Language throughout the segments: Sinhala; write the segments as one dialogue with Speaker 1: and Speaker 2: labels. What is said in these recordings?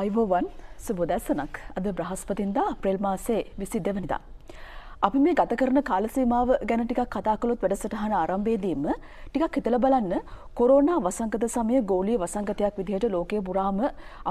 Speaker 1: අයිබෝවන් සුබදැසනක් අද බ්‍රහස්පතින්දා ප්‍රෙල් මාසේ විසි දෙවනිදා. අපි මේ ගත කරන කාලසීමාව ගැන ටිකක් කතා කළොත් වැඩසටහන ආරම්භයේදීම ටිකක් හිතල බලන්න කොරෝනා වසංගත සමය ගෝලී වසංගතයක් විදිහට ලෝකයේ පුරාම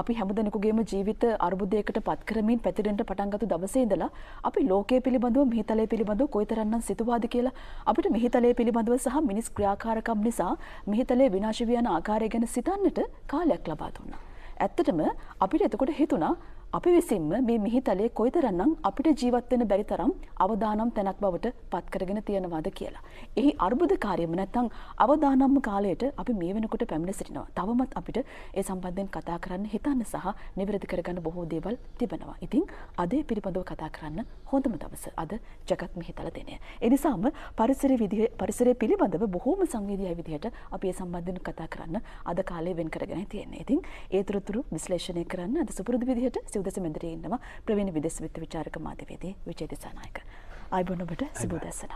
Speaker 1: අපි හැමදෙනෙකුගේම ජීවිත අර්බුදයකට පත් කරමින් පැතිරෙන්න පටන් ගත්ත දවසේ ඉඳලා අපි ලෝකයේ පිළිබඳව මිහිතලයේ පිළිබඳව කොයිතරම්නම් සිතුවාද කියලා අපිට මිහිතලයේ පිළිබඳව සහ මිනිස් ක්‍රියාකාරකම් නිසා මිහිතලයේ විනාශ වී යන ආකාරය ගැන සිතන්නට කාලයක් ලබා දුන්නා. ඇත්තටම අපිට එතකොට හිතුණා අපි විසින්ම මේ මිහිතලේ කොයිතරනම් අපිට ජීවත් වෙන බැරි තරම් අවදානම් තැනක් බවට පත් කරගෙන තියෙනවද කියලා. එහි අර්බුදකාරීම නැත්නම් අවදානම් කාලයට අපි මේ වෙනකොට පැමිණ සිටිනවා. තවමත් අපිට ඒ සම්බන්ධයෙන් කතා කරන්න හිතන්න සහ නිවැරදි කරගන්න බොහෝ දේවල් තිබෙනවා. ඉතින් අද පිළිබඳව කතා කරන්න හොඳම දවස අද ජගත් මිහිතල දිනය. එනිසාම පරිසරය විදිහ පරිසරය පිළිබඳව බොහෝම සංවේදීයි විදිහට අපි ඒ සම්බන්ධයෙන් කතා කරන්න අද කාලේ වෙන් කරගෙන තියෙනවා. ඉතින් ඒ තුරතුරු විශ්ලේෂණය කරන්න අද සුපුරුදු විදිහට සුදස මෙදරී ඉන්නවා ප්‍රවීණ විදෙස් විත්ත විචාරක මාධ්‍යවේදී විජය දිසානායක. ආයිබෝන් ඔබට සුබ දැසනක්.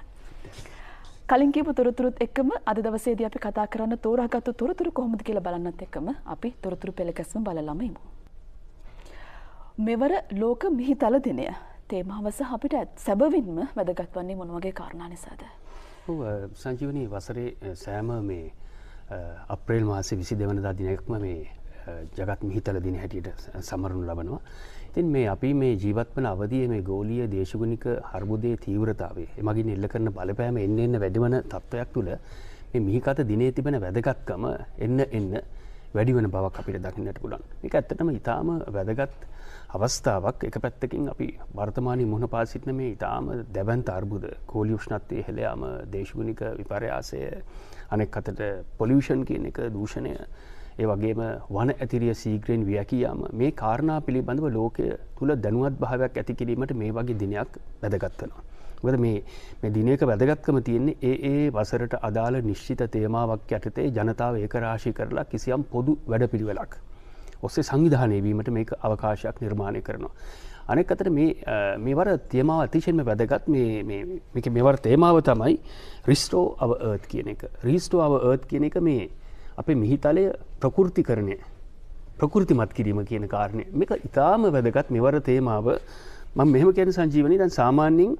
Speaker 1: කලින් කියපු තොරතුරුත් එක්කම අද දවසේදී අපි කතා කරන්න තෝරාගත්තු තොරතුරු කොහොමද කියලා බලන්නත් එක්කම අපි තොරතුරු පෙළකැස්ම බලලම ඉමු. මෙවර ලෝක මිහිතල දිනය තේමාව සහ අපිට සැබවින්ම වැදගත් වන්නේ මොන වගේ කාරණා නිසාද?
Speaker 2: ඔව් සංජීවනී වසරේ සෑම මේ අප්‍රේල් මාසේ 22 වෙනිදා දිනයක්ම මේ ජගත් මිහිතල දින හැටියට සමරනු ලබනවා. ඉතින් මේ අපි මේ ජීවත්වන අවදිය මේ ගෝලිය දේශගුණික හර්බුදය තීවරතාවේ එමගින් එල්ල කරන බලපෑම එන්න එන්න වැඩිවන තත්ත්වයක් තුළ මේ මිහිකත දිනේ තිබෙන වැදගත්කම එන්න එන්න වැඩිවන බවක් අපිට දකින්නට පුළන් එක ඇත්තටම ඉතාම වැදගත් අවස්ථාවක් එක පැත්තකින් අපි වර්තමානය මුහුණ පාසිටන මේ ඉතාම දැවන්ත අර්බුද කෝලි ෂ්ණත්වය හෙළයාම දේශගුණික විපරයාසය අනෙක් අතට පොලිෂන් කියන එක දූෂණය ඒ වගේම වන ඇතිරිය සීග්‍රයෙන් වියැකයාම මේ කාරණා පිළිබඳව ලෝකය තුළ දැනුවත් භාවයක් ඇති කිරීමට මේ වගේ දිනයක් වැදගත්වනවා. වද මේ දිනක වැදගත්කම තියෙන්නේ ඒ ඒ වසරට අදාළ නිශ්චිත තේමාවක් යටතේ ජනතාව ඒකරාශි කරලා කිසියම් පොදු වැඩ පිළිවෙලක්. ඔස්සේ සංවිධානයවීමට මේ අවකාශයක් නිර්මාණය කරනවා. අනෙක් අතර මේවර තේමාව අතිශයෙන්ම වැදගත් මෙවර තේමාව තමයි රිස්ටෝ අව ඒත් කියන එක. රිස්ටෝ අව ඒත් කියන එක මේ අපේ මිහිතලය ප්‍රකෘතිකරණය ප්‍රකෘතිමත් කිරීම කියන කාරණය මේක ඉතාම වැදගත් මෙවර තේමාව මං මෙහම කියන සංජීවනී දැන් සාමාන්‍යින්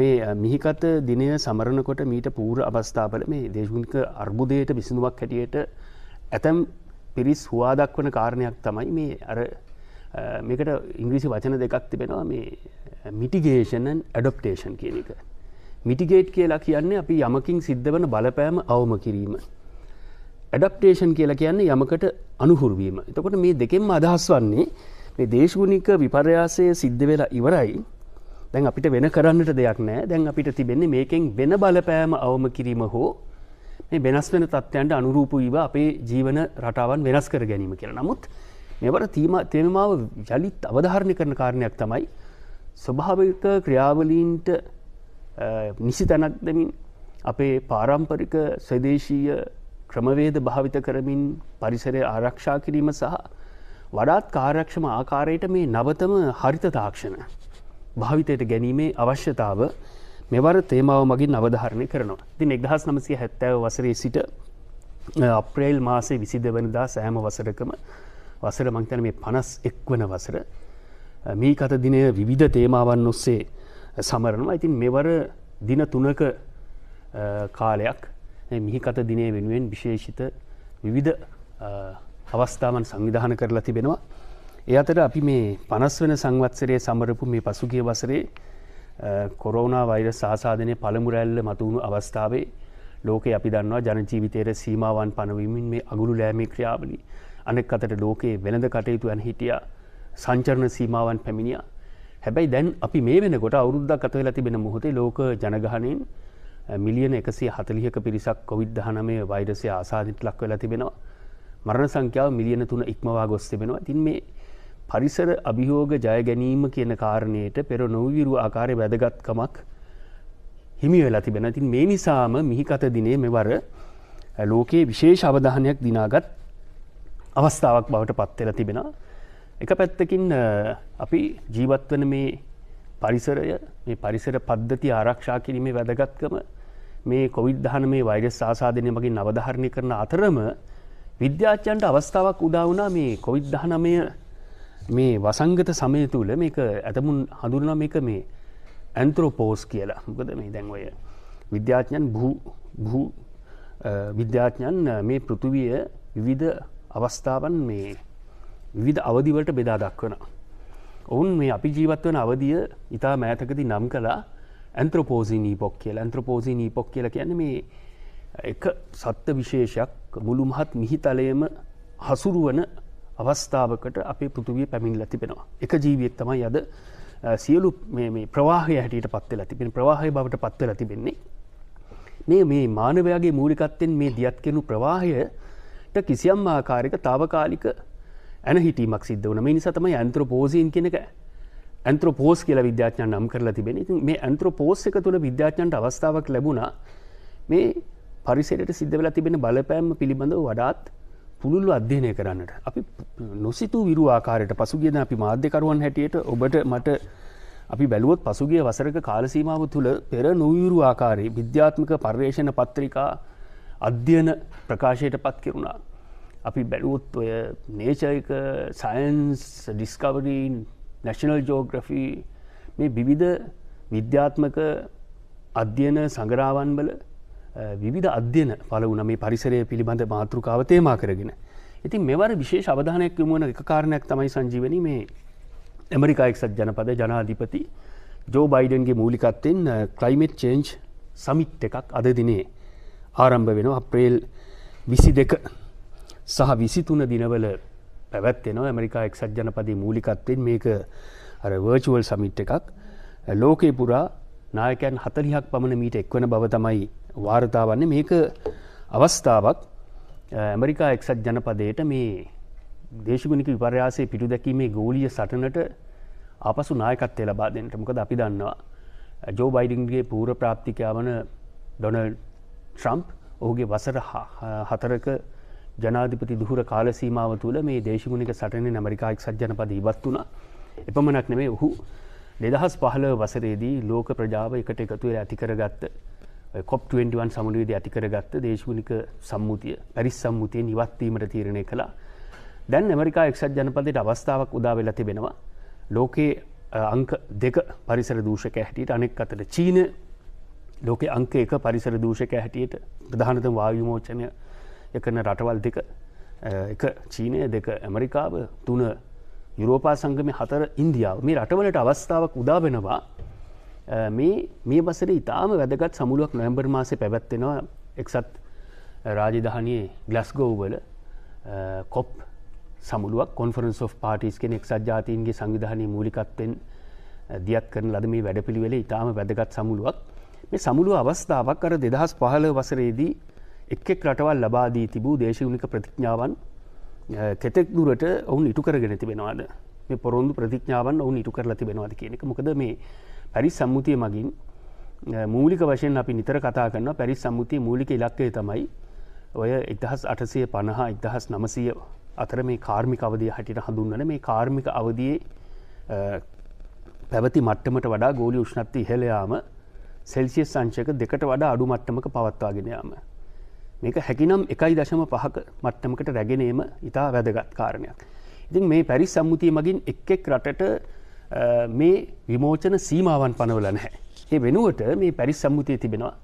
Speaker 2: මේ මිහිකත දිනය සමරණකොට මීට පූර අවස්ථාපල මේ දේශගුණික අර්බුදයට විසඳුවක් හැටියට ඇතැම් පිරිස් හවා දක්වන කාරණයක් තමයි මේ අර මේකට ඉංග්‍රීසි වචන දෙකක් තිබෙනවා මේ මිටිගේෂන් ඇඩොප්ටේෂන් කියන එක. මිටිගේට් කියලා කියන්නේ අපි යමකින් සිද්ධ වන බලපෑම අවම කිරීම. ඇඩප්ටේෂන් කියලා කියන්නේ යමකට අනුහුරුවීම. එතකොට මේ දෙකෙන්ම අදහස් වන්නේ මේ දේශගුණික විපර්යාසය සිද්ධ වෙලා ඉවරයි දැන් අපිට වෙන කරන්නට දෙයක් නෑ දැන් අපිට තිබෙන්නේ මේකෙන් වෙන බලපෑම අවම කිරීම හෝ මේ වෙනස් වෙන තත්ත්වයන්ට අනුරූපීව අපේ ජීවන රටාවන් වෙනස් කර ගැනීම කියලා. නමුත් මේවට තේමාව යළිත් අවධාරණය කරන කාරණයක් තමයි ස්වභාවික ක්‍රියාවලීන්ට නිසි තැනක් දෙමින් අපේ පාරම්පරික ස්වදේශීය ක්‍රමවේද භාවිත කරමින් පරිසරය ආරක්ෂා කිරීම සහ වඩාත් කාරක්ෂම ආකාරයට මේ නවතම හරිත තාක්ෂණ භාවිතයට ගැනීමේ අවශ්‍යතාව මෙවර තේමාව මගින් අවධාරණය කරනවා. තින් එක්දහස් නමසය හැත්තව වසරේ සිට අප්‍රේල් මාසේ විසි දෙවනදා සෑම වසරකම වසර මංතන මේ පනස් එක්වන වසර මේ කත දිනය විවිධ තේමාවන් ඔස්සේ සමරනවා. ඉතින් මෙවර දින තුනක කාලයක් මිහිකත දිනය වෙනුවෙන් විශේෂිත විවිධ අවස්ථාවන් සංවිධාන කරලා තිබෙනවා. ඒ අතර අපි මේ පනස් වෙන සංවත්සරය සමරපු මේ පසුගිය වසරේ කොරෝනා වෛර සාසාධනය පළමුරැල්ල මතුවුණු අවස්ථාවේ ලෝකයේ අපි දන්නවා ජනජීවිතයට සීමාවන් පනවමින් මේ අගුළු ලෑමේ ක්‍රියාවලි අනෙක් අතට ලෝකයේ වෙළඳ කටයුතු ඇන් හිටිය සංචරණ සීමාවන් පැමිණිය හැබැයි දැන් අපි මේ වෙනකොට අවුරුද්දක් අත වෙලා තිබෙන මොහොතේ ලෝක ජනගහනයෙන් මිලියන එකසේ හතලිහක පිරිසක් කොවිද් හනමේ වෛරසය ආසාධිත ලක් වෙලා තිබෙනවා. මරණ සංඛ්‍යාව මිලියන තුන ඉක්මවා ගොස් තිබෙනවා තින් මේ පරිසර අභිහෝග ජය ගැනීම කියන කාරණයට පෙර නොවවිරු ආකාරය වැදගත්කමක් හිමි වෙලා තිබෙන තින් මේ නිසාම මිහිකත දිනේ මෙවර ලෝකයේ විශේෂ අවධානයක් දිනාගත් අවස්ථාවක් බවට පත්වෙල තිබෙන. එක පැත්තකින් අපි ජීවත්වන මේ පරිසරය මේ පරිසර පද්ධති ආරක්ෂා කිරීමේ වැදගත්කම මේ කොවිද්ධාන මේ වෛරස් ආසාධනය මගින් අවධාරණය කරන අතරම විද්‍යාචන්ට අවස්ථාවක් උදාවනා මේ කොවිද්ධානමය මේ වසංගත සමය තුළ මේක ඇතමුන් හඳුරන මේක මේ ඇන්ත්‍රෝපෝස් කියලා මොකද මේ දැන්වය විද්‍යාඥන් භූ විද්‍යාඥන් මේ පෘතුවිය විවිධ අවස්ථාවන් මේ විවිධ අවදිවලට බෙදා දක්වන. ඔවුන් මේ අපි ජීවත්වන අවධිය ඉතා මෑතකති නම් කලා ඇන්ත්‍රපෝසින් ඊපොක් කියලා ඇන්ත්‍රපෝසින් ඊපොක් කියල කියන මේ එක සත්ත විශේෂයක් මුළු මහත් මිහිතලයම හසුරුවන අවස්ථාවකට අපේ පෘතුවිය පැමිණිල තිබෙනවා. එක ජීවියෙක් තමයි අද සියලු ප්‍රවාහය හැටියට පත්වෙල තිබෙන ප්‍රවාහය බවට පත්වෙල තිබෙන්නේ. මේ මේ මානවයාගේ මූලිකත්තෙන් මේ දියත් කෙනු ප්‍රවාහයට කිසියම් ආකාරික තාවකාලික ඇන හිටීමක් සිද්ධ වන මේ නිසා තමයි ඇන්ත්‍රපෝසිීන් කෙනක ඇන්ත්‍රපෝස් කියලා විද්‍යාඥන් නම් කරලා තිබෙන ඉතින් මේ ඇන්ත්‍රපෝස් එක තුළ විද්‍යාඥන්ට අවස්ථාවක් ලැබුණා මේ පරිසරයට සිද්ධ වෙලා තිබෙන බලපෑම පිළිබඳව වඩාත් පුළුල්ව අධ්‍යයනය කරන්නට අපි නොසිතූ විරු ආකාරයට පසුගියද අපි මාධ්‍යකරුවන් හැටියට ඔබට මට අපි බැලුවොත් පසුගිය වසරක කාලසීමාව තුළ පෙර නොවිරු ආකාරයේ විද්‍යාත්මක පර්යේෂණ පත්‍රිකා අධ්‍යයන ප්‍රකාශයට පත් කෙරුණා අපි බැලුවොත් ඔය නේචයක සයින්ස් ඩිස්කවරීන් නැශනල් ජෝග්‍රෆි මේ විවිධ විද්‍යාත්මක අධ්‍යයන සඟරාවන් වල විවිධ අධ්‍යයන පල වුණ මේ පරිසරය පිළිබඳ මාතෘකාව තේමා කරගෙන. ඉතින් මෙවර විශේෂ අවධානයක් යමුවන එක කාරණයක් තමයි සංජීවනී මේ ඇමරිකායික්සත් ජනපද ජනාධිපති ජෝ බයිඩන්ගේ මූලිකත්තෙන් ක්ලයිමෙට් චේන්ජ් සමිට් එකක් අද දිනේ ආරම්භ වෙන අප්‍රේල් විසි දෙක සහ විසි තුන දිනවල පැවැත්වෙනවා ඇමරිකා එක්සත් ජනපති මූලිකත්වෙන් මේක අර වර්චුවල් සමිට් එකක් ලෝකේ පුරා නායකයන් හතලිහක් පමණ මීට එක්වන බව තමයි වාර්තාවන්නේ මේක අවස්ථාවක් ඇමරිකා එක්සත් ජනපදයට මේ දේශගුණික විපර්යාසේ පිටු දැකීමේ ගෝලිය සටනට ආපසු නායකත්තය ලබා දෙන්නට මොකද අපි දන්නවා ජෝ බයිඩින්ගේ පූර ප්‍රාප්තිකයාවන ඩොනල් ට්‍රම්ප් ඔහුගේ වසර හතරක ජනාධිපති දුහර කාලසීමාව තුළ මේ දේශගුණික සටනෙන් ඇමරිකාක් සජ්ජනපද ඉවත් වුණා එපමණක් නෙමේ ඔහු දෙදහස් පහල වසරේදී ලෝක ප්‍රජාව එකට එකතුව ඇතිකරගත්ත කොප්21 සමුළුවේද ඇතිකරගත්ත දේශගුණික සම්මුතිය පැරිස් සම්මුතිය නිවත්වීමට තීරණය කළා දැන් ඇමරිකා එක්සත් ජනපදයට අවස්ථාවක් උදාවෙලා තිබෙනවා ලෝකයේ අංක දෙක පරිසර දූෂක හැටියට අනෙක් අතට චීන ලෝක අංක එක පරිසර දූෂක හැටියට ප්‍රධානත වායුමෝචනය යකන රටවල් දෙක එක චීනය දෙක ඇමරිකාව තුන යුරෝපා සංගම හතර ඉන්දියාව මේ රටවලට අවස්ථාවක් උදාබෙනවා මේ මේ බසර ඉතාම වැදගත් සමුළුවක් නොවැම්බර් මාසය පැවැත්වෙනවා එක්සත් රාජධානයේ ගලස්ගෝවල කොප් සමුළුවක් කොන්ෆරන්ස් of පාටිස් කෙන එක්සත් ජාතීන්ගේ සංවිධානය මූලිකත්වෙන් දියත් කරන ලද මේ වැඩපිළිවෙල ඉතාම වැදගත් සමුළුවක් මේ සමුළුව අවස්ථාවක් කර දෙදහස් පහල වසරේදී එක්ෙක් රටවල් ලබාදී තිබූ දේශවුලික ප්‍රතිඥාවන් කෙතෙක් දුරට ඔවුන් ඉටුකරගෙන තිබෙනවාද මේ පොරොන්දු ප්‍රතිඥාවන් ඔවුන් ඉටු කරලා තිබෙනවාද කියනෙක මොකද මේ පැරි සම්මුතිය මගින් මූලික වශයෙන් අපි නිතර කතා කරන්න පැරි සම්මුතිය මූලික ඉලක්කය තමයි ඔය එක්දහස් අටසය පණහා එක්දහස් නමසය අතර මේ කාර්මික අවදිය හටිට හඳුන්වන මේ කාර්මික අවදියේ පැවති මට්ටමට වඩා ගෝලි උෂ්ණත්ති ඉහලයාම සෙල්සිය සංචක දෙකට වඩා අඩු මට්ටමක පවත්වාගෙනයාම මේක හැකිනම් එකයි දශම පහක මට්ටමකට රැගෙනීම ඉතා වැදගත් කාරණයක්. ඉතින් මේ පැරිස් සම්මුතිය මගින් එක් එක් රටට මේ විමෝචන සීමාවන් පනවල නැහැ. ඒ වෙනුවට මේ පැරිස් සම්මුතිය තිබෙනවා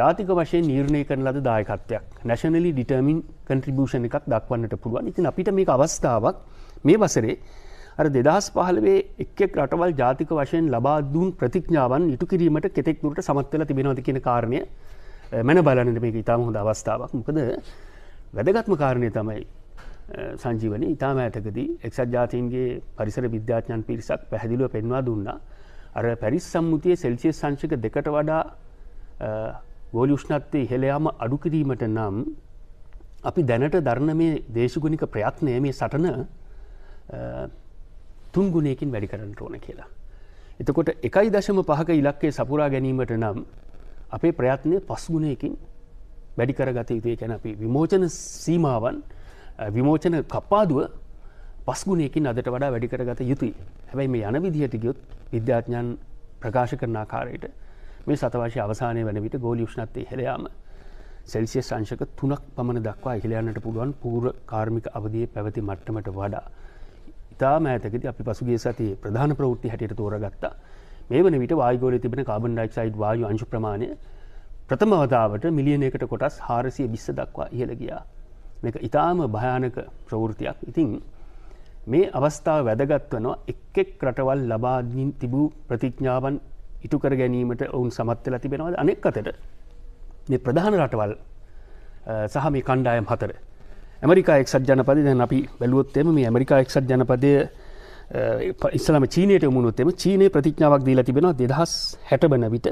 Speaker 2: ජාතික වශයෙන් නිර්ණය කරන ලද දායකත්වයක් නැශනලි ඩිටර්මින් කන්ට්‍රිබියෂන් එකක් දක්වන්නට පුළුවන් ඉතින් අපිට මේ අවස්ථාවක් මේ වසරේ අර දෙදහස් පහලවේ එක්ෙක් රටවල් ජාතික වශයෙන් ලබා දුන් ප්‍රතිඥාවන් ඉටු කිරීමට කෙතෙක් දුරට සමත්වල තිබෙනවද කියන කාරණය මැන බලන්නට මේ ඉතාම හොඳ අවස්ථාවක් මොකද වැදගත්ම කාරණය තමයි සංජීවන ඉතාම ඇතකදී එක්සත් ජාතීන්ගේ පරිසර විද්‍යාඥන් පිරිසක් පැහැදිලුව පෙන්වා දුන්නා අර පැරිස් සම්මුතිය සෙල්සිය සංශික දෙකට වඩා ගෝලිෂ්ණත්වය ඉහළයාම අඩුකිරීමට නම් අපි දැනට දරණ මේ දේශගුණික ප්‍රයත්නය මේ සටන තුන් ගුණයකින් වැඩි කරන්න ඕන කියලා. එතකොට එකයි දශම පහක ඉලක්කේ සපුරා ගැනීමට නම් අපේ ප්‍රයත්නය පස්ගුණයකින් වැඩි කරගත යුතුය කැන අපි විමෝචන සීමාවන් විමෝචන කප්පාදුව පස්ගුණයකින් අදට වඩා වැඩි කරගත යුතුයි හැබැයි මේ යන විදිහට ගියොත් විද්‍යාඥන් ප්‍රකාශ කරන ආකාරයට මේ සතවශය අවසානය වන විට ගෝලි ෂ්ණත්තේ හෙළයාම සෙල්සිය සංශක තුනක් පමණ දක්වා ඉහිලයන්නට පුළුවන් පූර් කාර්මික අවදිය පැවති මට්ටමට වඩා ඉතා මෑතකද අපි පසුගේ සතියේ ප්‍රධාන ප්‍රවෘත්ති හැටියට තෝරගත්තා මේ වන විට වායගෝල තිබෙන කාබන් ඩයික්සයිඩ් වායු අංශු ප්‍රමාණය ප්‍රථමවතාවට මිලියනයකට කොටස් හාරසිය බිස්ස දක්වා ඉහළ ගියා මේක ඉතාම භයානක ප්‍රවෘතියක් ඉතින් මේ අවස්ථාව වැදගත්වනවා එක් එක් රටවල් ලබාදින් තිබූ ප්‍රතිඥාවන් ඉටුකර ගැනීමට ඔවුන් සමත්වල තිබෙනවද අනෙක් අතට මේ ප්‍රධාන රටවල් සහ මේ කණ්ඩායම් හතර ඇමරිකා එක්සත් ජනපද දැන් අපි බැලුවොත්තෙම මේ ඇමරිකා එක්සත් ජනපදය ඉස්සලම චීනයට මුණොත්තෙම චීනය ප්‍රතිඥාවක් දීලා තිබෙනවා දෙදහස් හැටබන විට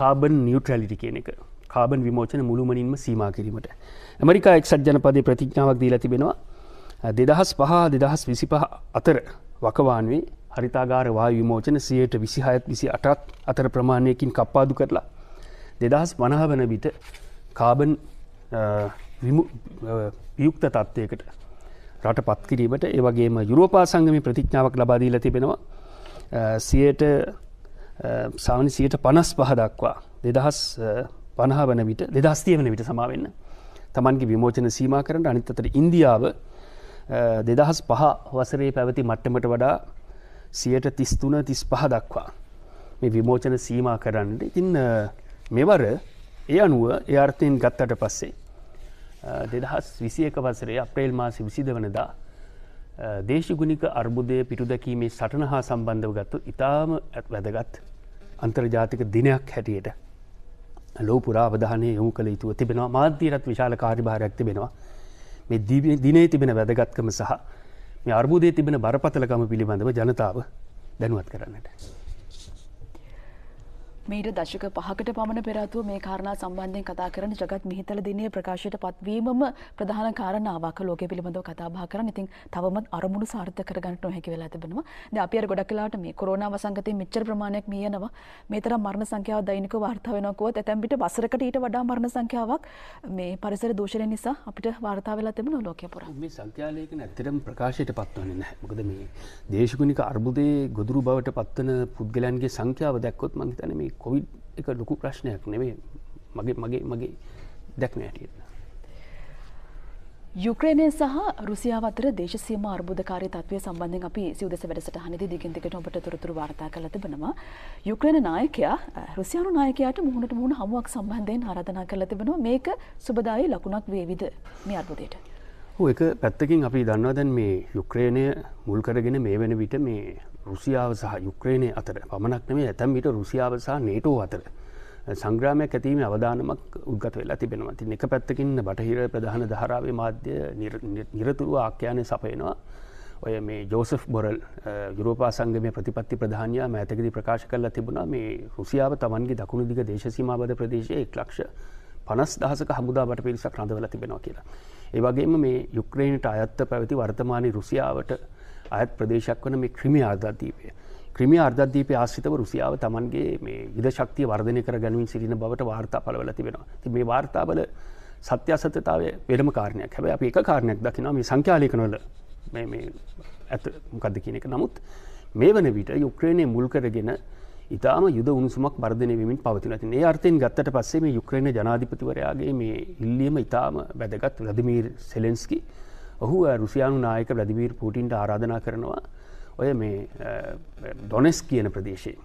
Speaker 2: කාබන් නිියුට්‍රලිටි කියන එක කාබන් විමෝචන මුළුමනින්ම සීම කිරීමට ඇමරිකා එක්සත් ජනපදය ප්‍රතිඥාවක් දීලා තිබෙනවා දෙදහස් පහ දෙදහස් විසිපහ අතර වකවානුවේ හරිතාගාරවා විමෝචන සියයට විසිහයත් විසි අටත් අතර ප්‍රමාණයකින් කප්පාදු කරලා දෙදහස් වනහ වන විට කාබන් වියුක්ත තත්ත්වයකට රට පත්කිරීමට ඒවගේම යුරෝපා සංගමි ප්‍රතිඥාවක් ලබාදීල තිබෙනවා සියට සාමනි සියට පනස් පහදක්වා දෙදහස් පණහ වන විට දෙදස්තිය වන විට සමාවෙන්න තමන්ගේ විමෝචන සීම කරට අනිත්තතර ඉන්දියාව දෙදහස් පහ වසරේ පැවති මට්ටමට වඩා සියට තිස්තුන තිස් පහ දක්වා මේ විමෝචන සීම කරන්න ඉතින් මෙවර ඒ අනුව ඒ අර්ථයෙන් ගත්තට පස්සේ දෙදහස් විසියක වසරේ අප්‍රේල් මාසි විසිද වනදා දේශගුණික අර්බුදය පිටු දැකීමේ සටන හා සම්බන්ධව ගත්තු ඉතාම වැදගත් අන්තර්ජාතික දිනයක් හැටියට ලෝපුරා අවධානය යොමු කළ යුතුව තිබෙනවා මාධ්‍යීරත් විශාල කාරිභාරයක් තිබෙනවා මේ දිනේ තිබෙන වැදගත්කම සහ මේ අර්බුදය තිබෙන බරපතලකම පිළිබඳව ජනතාව දැනුවත් කරන්නට.
Speaker 1: මීට දශක පහකට පමණ පෙරතුව මේ කාරණා සම්බන්ධයෙන් කතා කරන ජගත් මිහිතල දිනේ ප්‍රකාශයට පත්වීමම ප්‍රධාන කාරණාවක් ලෝකය පිළිබඳව කතා බහ කරන්න. ඉතින් තවමත් අරමුණු සාර්ථක කරගන්න නොහැකි වෙලා තිබෙනවා. දැන් අපි අර ගොඩක් වෙලාවට මේ කොරෝනා වසංගතයෙන් මෙච්චර ප්‍රමාණයක් මිය යනවා. මේ තරම් මරණ සංඛ්‍යාව දෛනිකව වාර්තා වෙනවා කිව්වොත් ඇතැම් විට වසරකට ඊට වඩා මරණ සංඛ්‍යාවක් මේ පරිසර දූෂණය නිසා අපිට වාර්තා වෙලා තිබෙනවා ලෝකය පුරා. මේ
Speaker 2: සංඛ්‍යාලේඛන ඇත්තටම ප්‍රකාශයට පත්වන්නේ නැහැ. මොකද මේ දේශගුණික අර්බුදයේ ගොදුරු බවට පත්වන පුද්ගලයන්ගේ සංඛ්‍යාව දැක්කොත් මම හිතන්නේ මේ කොවිඩ් එක ලොකු ප්‍රශ්නයක් නෙවේ මගේ මගේ මගේ දැක්න ඇටියන්න.
Speaker 1: යුක්‍රේණය සහ රුසියාව අතර දේශසීම අර්බුදකාරී තත්වය සම්බන්ධයෙන් අපි සිවුදෙස වැඩසටහනේදී දිගින් දිගට ඔබට තොරතුරු වාර්තා කරලා තිබෙනවා. යුක්‍රේන නායකයා රුසියානු නායකයාට මුහුණට මුහුණ හමුවක් සම්බන්ධයෙන් ආරාධනා කරලා තිබෙනවා. මේක සුබදායී ලකුණක් වේවිද මේ අර්බුදයට?
Speaker 2: ඔව් ඒක පැත්තකින් අපි දන්නවා දැන් මේ යුක්‍රේනය මුල් කරගෙන මේ වෙන විට මේ රුසියාව සහ යුක්්‍රේණය අතර පමණක් නෙමේ ඇතැම්මිට රුසියාව සහ නේටෝ අතර සංග්‍රාමයක් ඇතීම අවධානමක් උද්ගත වෙලා තිබෙනවා තින් එක පැත්තකින්න බටහිර ප්‍රධාන ධාරාවේ මාධ්‍ය නිරතුරුව ආක්‍යානය සපයනවා ඔය මේ ජෝසෆ් බොරල් යුරෝපා සංගමය ප්‍රතිපත්ති ප්‍රධානයා මෑතකදි ප්‍රකාශ කරලා තිබුණා මේ රුසියාව තමන්ගේ දකුණු දිග දේශසීමාබද ප්‍රදේශයේ එක් ලක්ෂ පනස් දහසක හමුදාවට පිරිසක් රඳවල තිබෙනවා කියලා. ඒවගේම මේ යුක්්‍රේණට අයත්ත පැවති වර්තමානය රුසියාවට අයත් ප්‍රදේශක් වන මේ ක්‍රමි ආර්ධද්දීපය. ක්‍රමි අර්ධද්දීප ආශ්‍රිතව රුසියාව තමන්ගේ මේ විද ශක්තිය වර්ධනය කර ගැනුවින් සිරින බවට වාර්තා පලවල තිබෙනවා ති මේ වාර්තාාවල සත්‍යසතතාව වෙනම කාරණයක් හැබ අප එක කාරණයක් දකිනවා මේ සංඛ්‍යාලිකනොල ඇත මොකක්ද කියන එක නමුත් මේ වන විට යුක්්‍රේණය මුල් කරගෙන ඉතාම යුද උන්සුමක් වර්ධනයමින් පවතිනති ඒ අර්ථයෙන් ගත්තට පස්සේ මේ යුක්්‍රේණ ජනාධිපතිවරයාගේ මේ ඉල්ලියම ඉතාම වැදගත් ලදමීර් සෙලෙන්ස්කි ඔහු රුසියානු නායක වැදිවීර් පූටින්ට ආරාධනා කරනවා ඔය මේ ඩොනෙස් කියන ප්‍රදේශයේ.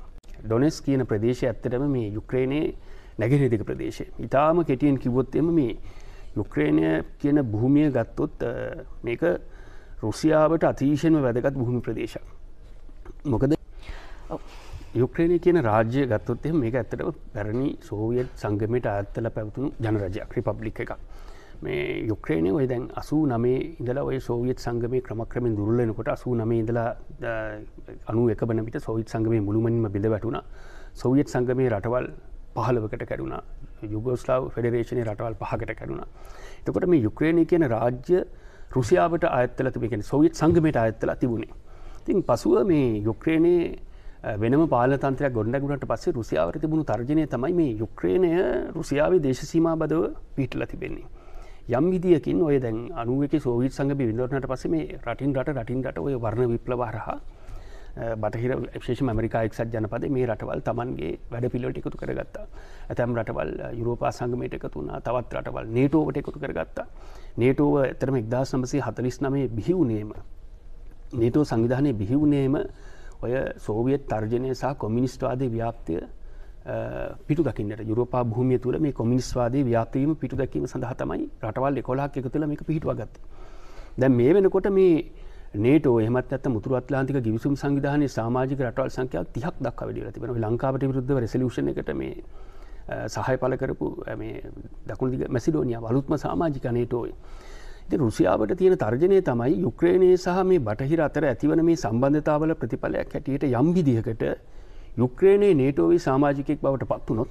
Speaker 2: ඩොනෙස් කියන ප්‍රදේශය ඇත්තටම මේ යුක්්‍රේණයේ නැගෙනහිතික ප්‍රදේශය. ඉතාම කෙටියෙන් කිවොත්තෙම මේ යුක්්‍රේණය කියන භූමිය ගත්තොත් මේක රුසියාවට අතීශයෙන්ම වැදගත් බොහුම ප්‍රදේශක්. මොකද යුක්්‍රේණය කියන රාජ්‍ය ගත්තොත් එම මේක ඇත්තටම පැරණි සෝවියත් සංගමයට ඇත්තල පැවතුණු ජනරජයක් රිපබ්ලික් එකක්. මේ යුක්්‍රේණය ඔය දැන් අසූ නමේ ඉඳලා ඔය සෝවියත් සංගමය ක්‍රමක්‍රමෙන් දුරලෙනකොට අසූ නමේ ඉඳලා අනු එක බනවිට සෝවිත් සංගමය මුළුමනින්ම බිඳ වැටුණ සෝවියත් සංගමය රටවල් පහලවකට කැඩුණා යුගෝස්ලාව් ෆෙඩරේෂණය රටවල් පහකට කැඩුණා. එතකොට මේ යුක්්‍රේණය කියන රාජ්‍ය රුසියාවට අඇත්තල තිබෙන සෝවිත් සංගමයට අඇත්තලා තිබුණේ. තින් පසුව මේ යුක්්‍රේණයේ වෙනම පාලතන්ත්‍රය ගොඩැගුණට පස්සේ රුසියාවට තිබුණු තර්ජනය තමයි මේ යුක්්‍රේණය රුසියාවේ දේශසීමා බදව පිටල තිබෙන්නේ. යම් විදිියකින් ඔය දැන් අනුවක සෝවිත් සඟ විඳරනට පස මේ රටින් රට රටින් රට ඔය වර්ණ විප්ලවාරහා බටහිර ශේෂ මරිකා එක්සත් ජනපද මේ රටවල් තමන්ගේ වැඩ පිල්ලට එකතු කරගත්තා ඇතැම් රටවල් යුරෝපා සංගමයට එකතුනා තවත් රටවල් නේටෝවට එකතු කරගත්තා නේටෝව ඇතරම එක්දා සමසේ හතලිස් නමේ බිහිවුණේම නේටෝ සංවිධානය බිහිවුණේම ඔය සෝවියත් තර්ජනය සහ කොමිනිස්ටවාදේ ව්‍යාප්තිය පිටු දකින්නට යුරෝපා භූමිය තුළ මේ කොමිනිස්වාදී ව්‍යාපීම පිටු දැකීම සඳහා තමයි රටවල් එකොලාක් එක තුළ මේක පිහිටුවගත්ත. දැන් මේ වෙනකොට මේ නේටෝ එහමත් ඇත මුතුර අත්ලාන්තික ගිවිසුම් සංවිධානය සාමාජික රටවල් සංකයක් තිහක් දක් වැඩිල තිබෙන ලංකාවට විරුද්ධ රෙසලූෂණ එකට මේ සහය පල කරපු දකුණදික මැසිඩෝනිය වලුත්ම සාමාජික නේටෝයි. ඉති රුසියාවට තියෙන තර්ජනය තමයි යුක්‍රේණය සහ මේ බටහිර අතර ඇතිවන මේ සම්බන්ධතාවල ප්‍රතිඵලයක් හැටියට යම්බිදිහකට යුක්‍රේණයේ නේටෝවී සාමාජිකෙක් බවට පත්වනොත්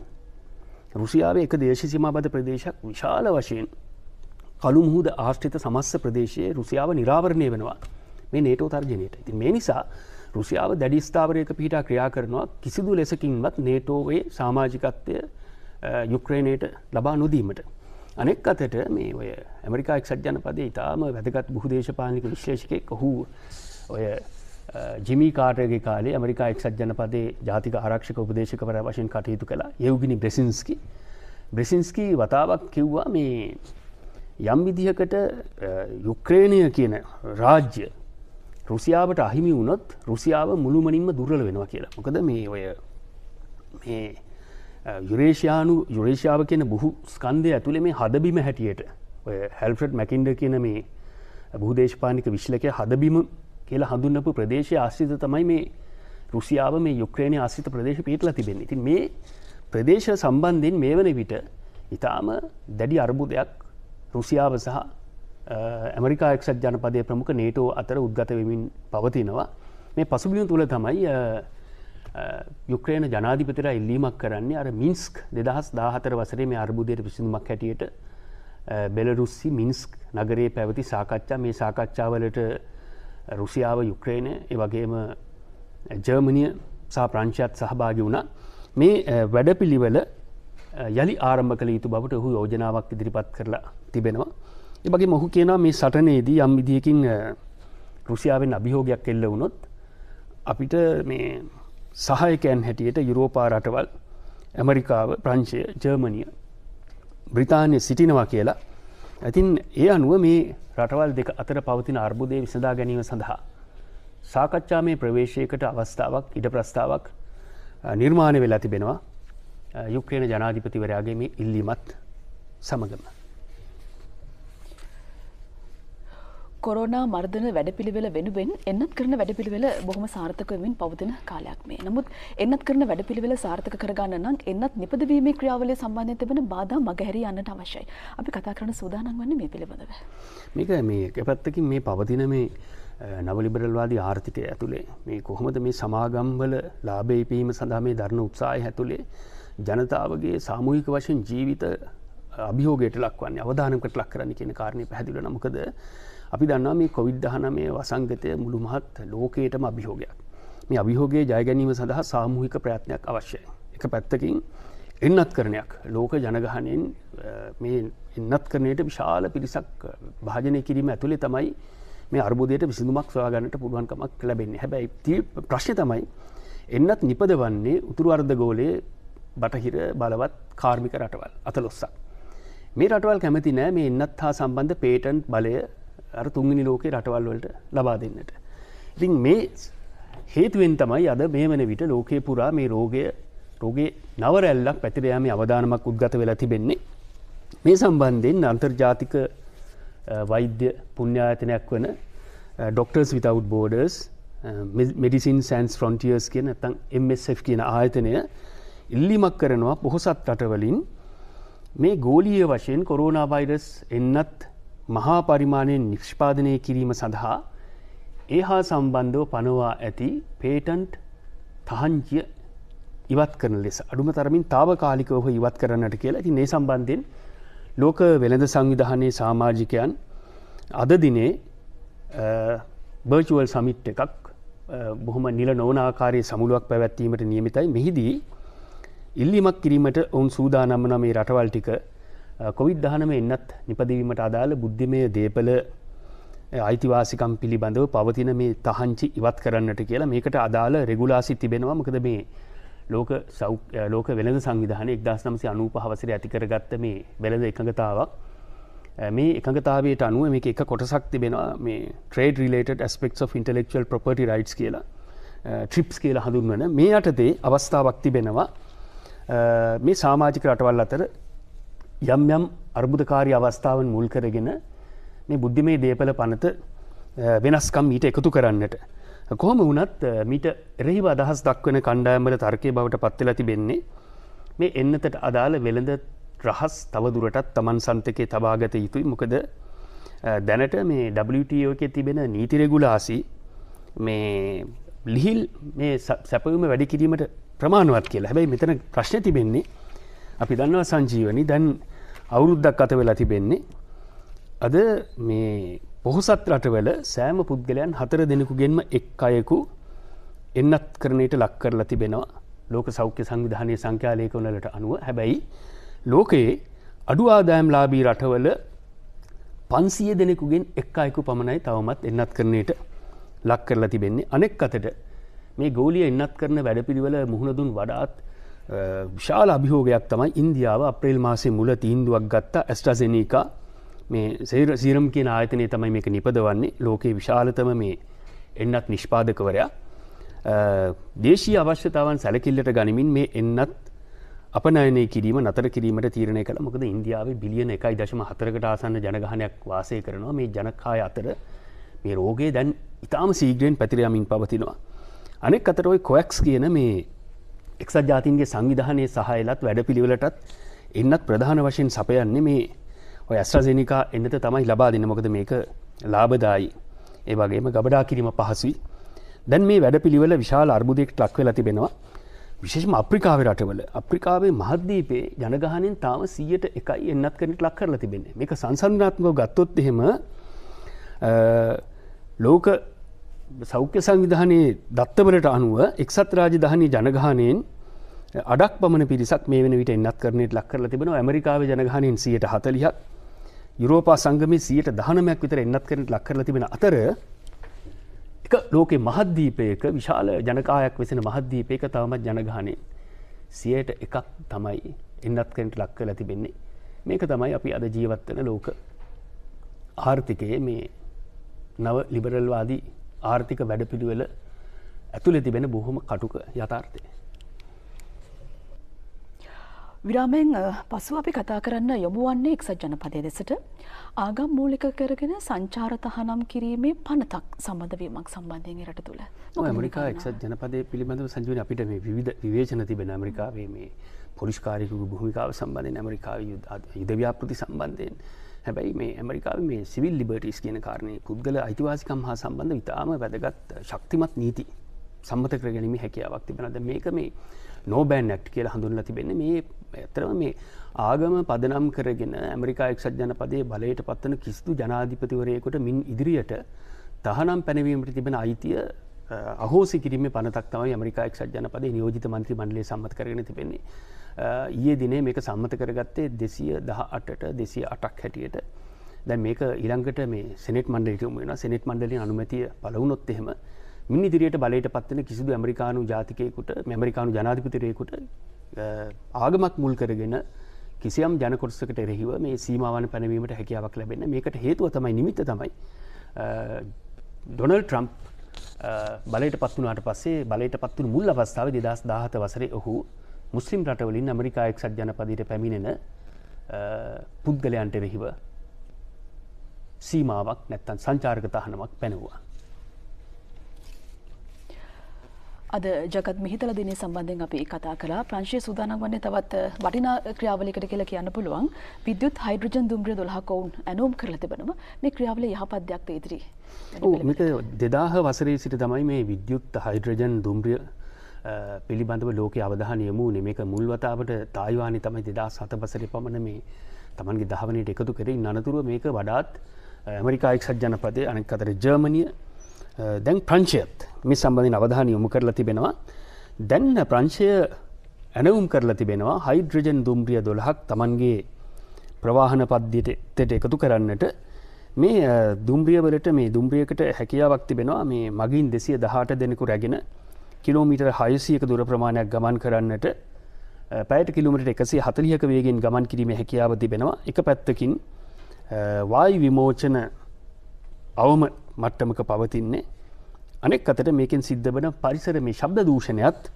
Speaker 2: රුසියාවේ එක දේශසිමාබද ප්‍රදේශක් විශාල වශයෙන් කළු මුහුද ආශ්්‍රිත සමස්ස ප්‍රදේශයේ රුසියාව නිරාවරණය වෙනවා මේ නේටෝ තර්ජනයට ඉති මේ නිසා රුසියාව දැඩිස්ථාවරයක පිහිටා ක්‍රියා කරනවා කිසිදු ලෙසකින්වත් නේටෝවේ සාමාජිකත්වය යුක්‍රේණයට ලබා නොදීමට අනෙක් අතට මේ ඔය ඇමරිකාක් සජ්ජන පදේ ඉතාම වැදගත් බහදේශපාලික විශේෂකය කොහු ඔය ජිමි කාටයගේ කාලේ ඇමරිකා එක්සත් ජනපදේ ජාතික ආරක්ෂක උපදේශකවර වශයෙන් කටයුතු කළ යවගිනි බ්‍රෙසින්ස්කි බ්‍රෙසින්ස්කි වතාවක් කිව්වා මේ යම් විදිහකට යුක්‍රේණය කියන රාජ්‍ය රුසියාවට අහිමි වුණොත් රුසියාව මුළුමනින්ම දුර්ල වෙනවා කියලා මොකද මේ ඔය මේ යුරේෂයානු යුරේෂාව කියන බොහු ස්කන්දය ඇතුළේ මේ හදබිම හැටියට ඔය හැල්ෆ්‍රඩ් මැකින්ඩ කියන මේ බහදේශපානික විශ්ලකය හදබිම කියලා හඳුන්නපු ප්‍රදේශය ආශ්‍රිත තමයි මේ රුසියාව මේ යුක්්‍රේණ ආසිත ප්‍රදේශ පිටල තිබෙන ඉතින් මේ ප්‍රදේශ සම්බන්ධයෙන් මේ වන විට ඉතාම දැඩි අර්බුදයක් රුසියාව සහ ඇමරිකාක්ෂත් ජනපදය ප්‍රමුඛ නේටෝ අතර උද්ගත වෙමින් පවතිනවා මේ පසුබිලිය තුළ තමයි යුක්්‍රේණ ජනාධිපතර ඉල්ලීමක් කරන්නේ අර මින්ස්ක් දෙදහස් දාහතර වසරේ මේ අර්බුදයට පිසිඳුමක් හැටියට බෙලරුස්සි මින්ස්ක් නගරේ පැවති සාකච්ඡා මේ සාකච්ඡාවලට රුසියාව යුක්්‍රේණය ඒවගේම ජර්මණය සහ ප්‍රංශයත් සහභාගි වුණා මේ වැඩපිළිවෙල යළි ආරම්භ කළ යුතු බවට ඔහු යෝජනාවක් ඉදිරිපත් කරලා තිබෙනවා. එබගේ මොහු කියනා මේ සටනේදී යම් විදිියකින් රුසියාවෙන් අභිහෝගයක් එල්ල වුණොත් අපිට මේ සහයකැන් හැටියට යුරෝපා රටවල් ඇමරිකාව ප්‍රංශය ජර්මණිය බ්‍රිතාන්‍ය සිටිනවා කියලා ඇතින් ඒ අනුව මේ රටවල් දෙක අතර පවතින අර්බුදය විසඳා ගැනීම සඳහා. සාකච්ඡා මේ ප්‍රවේශයකට අවස්ථාවක් ඉඩ ප්‍රස්ථාවක් නිර්මාණය වෙලා තිබෙනවා යුක්්‍රේණ ජනාධිපතිවරයාගේ මේ ඉල්ලිමත් සමගම.
Speaker 1: කොරෝනා මර්ධන වැඩපිළිවෙල වෙනුවෙන් එන්නත් කරන වැඩපිළිවෙල බොහොම සාර්ථකවමින් පවතින කාලයක් මේ. නමුත් එන්නත් කරන වැඩපිළිවෙල සාර්ථක කරගන්න නම් එන්නත් නිපදවීමේ ක්‍රියාවලිය සම්බන්ධයෙන් තිබෙන බාධා මගහැරී යන්නට අවශ්‍යයි. අපි කතා කරන සූදානම් වන්නේ මේ පිළිබඳව.
Speaker 2: මේක මේ එක පැත්තකින් මේ පවතින මේ නවලිබරල්වාදී ආර්ථිකය ඇතුළේ මේ කොහොමද මේ සමාගම්වල ලාභේ පීම සඳහා මේ දරණ උත්සාහය ඇතුළේ ජනතාවගේ සාමූහික වශයෙන් ජීවිත අභියෝගයට ලක්වන්නේ අවධානකට ලක් කරන්න කියන කාරණය පැහැදිලි නමුකද අපි දන්නා මේ කොවිද්ධහනමය වසංගතය මුළු මහත් ලෝකයටම අභිහෝගයක් මේ අභිහෝගේ ජයගැනීම සඳහා සාමූහික ප්‍රයත්නයක් අවශ්‍යය එක පැත්තකින් එන්නත් කරනයක් ලෝක ජනගහනයෙන් මේ එන්නත් කරනයට විශාල පිරිසක් භාජනය කිරීම ඇතුළේ තමයි මේ අර්බුදයට විසිඳුමක් සොයාගන්නට පුළුවන්කමක් ලැබෙන්නේ හැබැයි ති ප්‍රශ්න තමයි එන්නත් නිපද වන්නේ උතුරුවර්ධ ගෝලයේ බටහිර බලවත් කාර්මික රටවල් අතලොස්සක්. මේ රටවල් කැමති නෑ මේ එන්නත් හා සම්බන්ධ පේටන්් බලය අර තුන්ගනි ලෝකේ රටවල් වලට ලබා දෙන්නට. ඉතින් මේ හේතුවෙන් තමයි අද මේ වන විට ලෝකයේ පුරා මේ රෝගය රෝගේ නවරැල්ලක් පැතිරයාම අවධානමක් උද්ගත වෙලා තිබෙන්නේ. මේ සම්බන්ධයෙන් අන්තර්ජාතික වෛද්‍ය පුුණ්ඥායතනයක් වන doctors without borders Medecins Sans Frontieres කියන තන් MSF කියන ආයතනය ඉල්ලිමක් කරනවා පොහොසත් රටවලින් මේ ගෝලිය වශයෙන් කොරෝනා වෛරස් එන්නත් මහා පරිමාණයෙන් නිෂ්පාදනය කිරීම සඳහා ඒ හා සම්බන්ධව පනවා ඇති පේටන්ට් තහංචිය ඉවත් කරන ලෙස අඩුම තරමින් තාවකාලිකව ඉවත් කරන්නට කියලා ඇති නේ සම්බන්ධයෙන් ලෝක වෙළඳ සංවිධානයේ සාමාජිකයන් අද දිනේ බර්චුවල් සමිට් එකක් බොහොම නිල නොවනාකාරයේ සමුළුවක් පැවැත්වීමට නියමිතයි මෙහිදී ඉල්ලිමක් කිරීමට ඔවුන් සූදානම්මන මේ රටවල් ටික කොවිඩ් දහනම එන්නත් නිපදවීමට අදාළ බුද්ධිමය දේපල අයිතිවාසිකම් පිළිබඳව පවතින මේ තහංචි ඉවත් කරන්නට කියලා මේකට අදාළ රෙගුලාසි තිබෙනවා මකද මේ ලෝක සෞ ලෝක වෙළඳ සංවිධානය එක්දස් නම්සේ අනූ පහවසර ඇතිකරගත්ත මේ වෙළඳ එකඟතාවක් මේ එකඟතාවට අනුව මේ එක කොටසක් තිබෙනවා මේ trade related aspects of intellectual property right කියලා ට්‍රිප්ස් කියලා හඳුන්වන මේ යටතේ අවස්ථාවක් තිබෙනවා මේ සාමාජික රටවල් අතර යම් යම් අර්බුදකාරී අවස්ථාවන් මුල් කරගෙන මේ බුද්ධිමේ දේපල පනත වෙනස්කම් ඊට එකතු කරන්නට. කොහොම වුණත් මීට එරෙහිව අදහස් දක්වන කණ්ඩායම්බල තර්කය බවට පත්වෙලා තිබෙන්නේ මේ එන්නතට අදාළ වෙළඳ රහස් තවදුරටත් තමන් සන්තකය තබාගත යුතුයි මොකද දැනට මේ WTO එක තිබෙන නීතිරෙගුලාසි මේ ලිහිල් මේ සැපවුම වැඩි කිරීමට ප්‍රමාණුවත් කියලා හැබැයි මෙතන ප්‍රශ්න තිබෙන්නේ අපි දන්නවා සංජීවනි දැන් අවුරුද්දක් අත වෙලා තිබෙන්නේ අද මේ පොහොසත් රටවල සෑම පුද්ගලයන් හතර දෙනෙකුගෙන්ම එක් අයෙකු එන්නත් කරනයට ලක් කරලා තිබෙනවා ලෝක සෞඛ්‍ය සංවිධානය සංඛ්‍යාලයකවනලට අනුව හැබැයි ලෝකයේ අඩු ආදායම් ලාබී රටවල පන්සිය දෙනෙකුගෙන් එක් අයෙකු පමණයි තවමත් එන්නත් කරනයට ලක් කරලා තිබෙන්නේ අනෙක් අතට මේ ගෝලිය එන්නත් කරන වැඩපිළිවල මුහුණදුන් වඩාත් විශාල අභිහෝගයක් තමයි ඉන්දියාව අප්‍රේල් මාසේ මුල තීන්දුවක් ගත්ත ඇස්ට්‍රසනීකා මේ සේර සීරම් කිය ආයතනය තමයි මේක නිපදවන්නේ ලෝකයේ විශාලතම මේ එන්නත් නිෂ්පාදකවරයා දේශී අවශ්‍යතාවන් සැලකිල්ලට ගනිමින් මේ එන්නත් අපනයනය කිරීම නතර කිරීමට තීරණය කළ මොකද ඉන්දියාවේ බිලියන එකයි දශම හතරකට ආසන්න ජනගහනයක් වාසය කරනවා මේ ජනකාය අතර මේ රෝගයේ දැන් ඉතාම සීග්‍රයෙන් පැතිරයමින් පවතිනවා. අනෙක් අතරඔයි කොයක්ස් කියන මේ එක්සත් ජාතින්ගේ සංවිධානය සහයලත් වැඩ පිළිවෙලටත් එන්නත් ප්‍රධාන වශයෙන් සපයන්නේ මේ ඔය ඇස්්‍රසනිකා එන්නත තමයි ලබා දෙන්න මොකද මේක ලාබදායි ඒ වගේම ගබඩා කිරීම පහසුයි දැන් මේ වැඩ පිළිවෙල විශාල අර්බුදයෙක් ලක්වෙලා තිබෙනවා විශේෂම අප්‍රිකාවේ රටවල අප්‍රිකාවේ මහද්දීපේ ජනගහනෙන් තාම සීයට එකයි එන්නත් කරනට ලක් කරලා තිබෙන්නේ මේක සංසන්ධාත්මකව ගත්තොත් එහෙම ලෝක සෞඛ්‍ය සංවිධානයේ දත්තවලට අනුව එක්සත් රාජධානි ජනගානයෙන් අඩක් පමණ පිරිසක් මේ වෙන විට එන්නත් කරනයට ලක් කරලා තිබෙන ඇමරිකාව ජනගානයෙන් සියයට හතලිහත් යුරෝපා සංගමි සියයට දහනමයක් විතර එන්නත් කරනට ලක් කරලා තිබෙන අතර එක ලෝකෙ මහද්දීපයක විශාල ජනකායක් වෙසෙන මහද්දීපයක තවමත් ජනගානයෙන් සියයට එකක් තමයි එන්නත් කරනට ලක් කරලා තිබෙන්නේ මේක තමයි අපි අද ජීවත්වන ලෝක ආර්ථිකයේ මේ නව ලිබරල්වාදී ආර්ථික වැඩපිළිවෙල ඇතුළෙ තිබෙන බොහොම කටුක යථාර්ථය.
Speaker 1: විරාමෙන් පසු අපි කතා කරන්න යොමුවන්නේ එක්සත් ජනපදය දෙසට ආගම් මූලික කරගෙන සංචාර තහනම් කිරීමේ පනතක් සම්බඳවීමක් සම්බන්ධයෙන් රට තුළ ඇමරිකා
Speaker 2: එක්සත් ජනපදය පිළිබඳව සංජුවන අපිට මේ විධ විවේචන තිබෙන ඇමරිකාවේ මේ පොලිෂ්කාරිකු භූමිකාව සම්බන්ධයෙන් ඇමරිකාව යුදව්‍යාපෘති සම්බන්ධයෙන්. හැබැයි මේ ඇමරිකාව මේ සිවිල් ලිබටස් කියන කාරණය පුද්ගල අයිතිවාසිකම් හා සම්බන්ධ ඉතාම වැදගත් ශක්තිමත් නීති සම්මත කර ගැනීම හැකියාවක් තිබෙනද මේක මේ නෝබෑන් නැක්් කියලා හඳුන්ලා තිබෙන්නේ මේ ඇතරම මේ ආගම පදනම් කරගෙන ඇමරිකා එක්සත් ජනපදයේ බලයට පත්වන කිසිදු ජනාධිපතිවරයකුට මින් ඉදිරියට තහනම් පැනවීමට තිබෙන අයිතිය අහෝසි කිරීම පනතක්තාව ඇමරිකා එක්සත් ජනපද නියෝජිත මන්ත්‍රී මණ්ඩලේ සම්මත කරගෙන තිබෙන්නේ ඊයේ දිනේ මේක සම්මත කරගත්තේ දෙසිය දහ අටට දෙසිය අටක් හැටියට දැ මේක ඉළංගට මේ සෙනට මණ්ඩලටම වෙන සෙනට මණ්ඩලින් අනුමතිය පලවුනොත් එහෙම මින් ඉදිරියට බලයට පත්වන කිසිදු ඇමරිකානු ජාතිකයකුට මැමරිකානු ජනාධිපතිරයකුට ආගමක් මුල් කරගෙන කිසියම් ජනකොටසකට එරෙහිව මේ සීමාවන පැනවීමට හැකියාවක් ලැබෙන මේකට හේතුව තමයි නිමිත තමයි ඩොනල් ට්‍රම්ප් බලයට පත්වනාට පස්සේ බලයට පත්තුන මුල් අවස්ථාව දෙදස් දාහත වසරේ ඔහු මුස්ලිම් රටවලින් ඇමරිකා එක්සත් ජනපදීට පැමිණෙන පුද්ගලයන්ට එරෙහිව සීමාවක් නැත්තන් සංචාර්ක තහනමක් පැනවා.
Speaker 1: අද ජගත් මිහිතල දිනේ සම්බන්ධයෙන් අපි කතා කළා ප්‍රංශයේ සූදානම් වන්නේ තවත් වටිනා ක්‍රියාවලියකට කියලා කියන්න පුළුවන් විද්‍යුත් හයිඩ්‍රජන් දුම්රිය 12ක වුන් ඇනෝම් කරලා තිබෙනවා මේ ක්‍රියාවලිය යහපත් දෙයක්ද ඉදිරි
Speaker 2: ඔව් මේක 2000 වසරේ සිට තමයි මේ විද්‍යුත් හයිඩ්‍රජන් දුම්රිය පිළිබඳව ලෝක අවධාන යොමු නෙමක මුල්වතාවට තායිවානි තමයි දෙදා සත පසර පමණ මේ තමන්ගේ දහවනයට එකතු කරේ අනතුරුව මේක වඩාත් ඇමරිකායික් සජ්ජනපදය අනෙක් අතර ජර්මණිය දැන් ප්‍රංශයත් මේ සම්බඳධින් අවධාන යොමු කරලා තිබෙනවා. දැන්න ප්‍රංශය ඇනවුම් කරලා තිබෙනවා හයිඩ්‍රජන් දුම්රිය දොළහක් තමන්ගේ ප්‍රවාහන පද්ධතට එකතු කරන්නට මේ දුම්රියවලට මේ දුම්රියකට හැකියාවක් තිබෙනවා මේ මගින් දෙසිය දහට දෙනෙකු රැගෙන කිලෝමීට හයසියක දුර ප්‍රමාණයක් ගමන් කරන්නට පැයට කිලමට එකසි හතලියක වේගෙන් ගමන් කිරීම හැකියාව තිබෙනවා එක පැත්තකින් වායි විමෝචන අවම මට්ටමක පවතින්නේ අනෙක් අතට මේකෙන් සිද්ධ වන පරිසර මේ ශබ්ද දූෂණයත්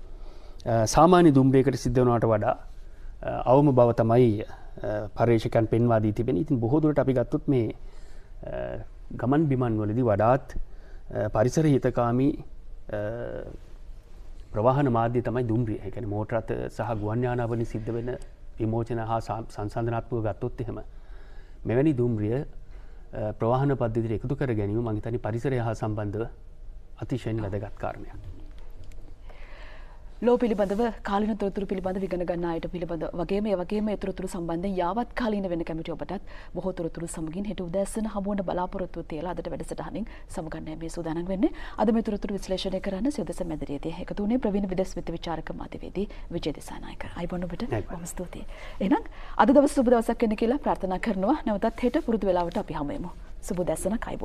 Speaker 2: සාමාන්‍ය දුම්බ්‍රයකට සිද්ධවනට වඩා අවම බව තමයි පර්ේෂකන් පෙන්වාදී තිබෙන ඉතින් බොහෝදුරට අපි ගත්තුත් මේ ගමන් බිමන් වලදි වඩාත් පරිසර හිතකාමී ප්‍රවාහන මාධ්‍ය තමයි දුම්රිය එකන මෝටරත් සහ ගුවන්්‍යානාවලින් සිද්ධ වෙන විමෝචන හා සංසන්ධනාත්මක ගත්තොත් එහෙම මෙවැනි දුම්රිය ප්‍රවාහන පද්ධතිර එකතු කර ගැනීම මහිතනි පරිසරය හා සම්බන්ධව අතිශයෙන් වැදගත් කාරණයක්.
Speaker 1: ලෝ පිළිබඳව කාලින තොරතුරු පිළිබඳ විගණ ගන්න අයට පිළිබඳ වගේම ඒ වගේම ඒ තොරතුරු සම්බන්ධයෙන් යාවත් කාලීන වෙන කැමති ඔබටත් බොහෝ තොරතුරු සමගින් හෙට උදෑසන හමුවන බලාපොරොත්තු තියලා අදට වැඩසටහනින් සමගන්නයි මේ සූදානම් වෙන්නේ. අද මේ තොරතුරු විශ්ලේෂණය කරන්න සියදස මැදිරියේදී එකතු වුණේ ප්‍රවීණ විදේශ විත්ත විචාරක මාධ්‍යවේදී විජය දිසානායක. අයිබෝන් ඔබට බොහොම ස්තුතියි. එහෙනම් අද දවස් සුබ දවසක් වෙන්න කියලා ප්‍රාර්ථනා කරනවා. නැවතත් හෙට පුරුදු වෙලාවට අපි හමු වෙමු. සුබ දැසනක් අයිබෝන්.